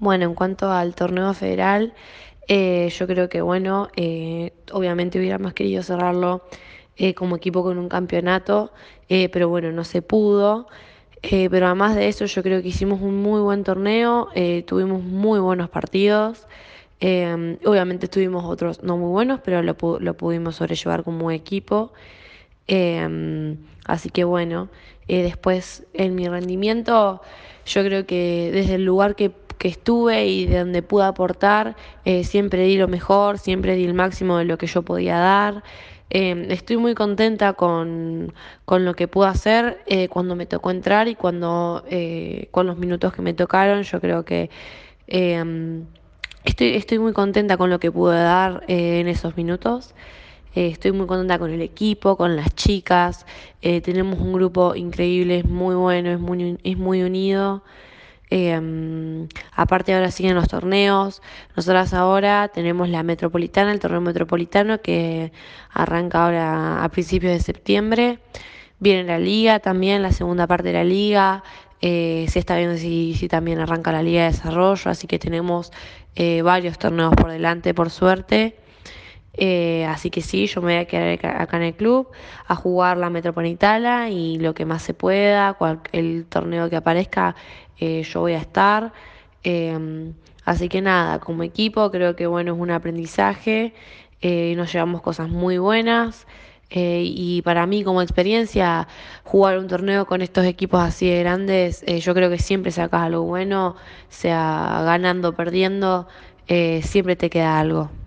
Bueno, en cuanto al torneo federal, eh, yo creo que, bueno, eh, obviamente más querido cerrarlo eh, como equipo con un campeonato, eh, pero bueno, no se pudo. pero además de eso, yo creo que hicimos un muy buen torneo, tuvimos muy buenos partidos. obviamente tuvimos otros no muy buenos, pero lo, lo pudimos sobrellevar como equipo. así que bueno, después en mi rendimiento, yo creo que desde el lugar que estuve y de donde pude aportar, eh, siempre di lo mejor, siempre di el máximo de lo que yo podía dar. Em, estoy muy contenta con, lo que pude hacer eh, cuando me tocó entrar y cuando eh, con los minutos que me tocaron. Yo creo que em, estoy, muy contenta con lo que pude dar en esos minutos. estoy muy contenta con el equipo, con las chicas. tenemos un grupo increíble, es muy bueno, es muy, es muy unido. Eh, aparte ahora siguen los torneos. Nosotras ahora tenemos la Metropolitana, el torneo metropolitano que arranca ahora a principios de septiembre. Viene la liga también, la segunda parte de la liga. Eh, se está viendo si, también arranca la liga de desarrollo, así que tenemos eh, varios torneos por delante, por suerte. Eh, así que sí, yo me voy a quedar acá en el club a jugar la Metropolitana y lo que más se pueda, el torneo que aparezca, eh, yo voy a estar. Em, así que nada, como equipo creo que bueno, es un aprendizaje, eh, nos llevamos cosas muy buenas. y para mí como experiencia, jugar un torneo con estos equipos así de grandes, yo creo que siempre sacas algo bueno, sea ganando, perdiendo, siempre te queda algo.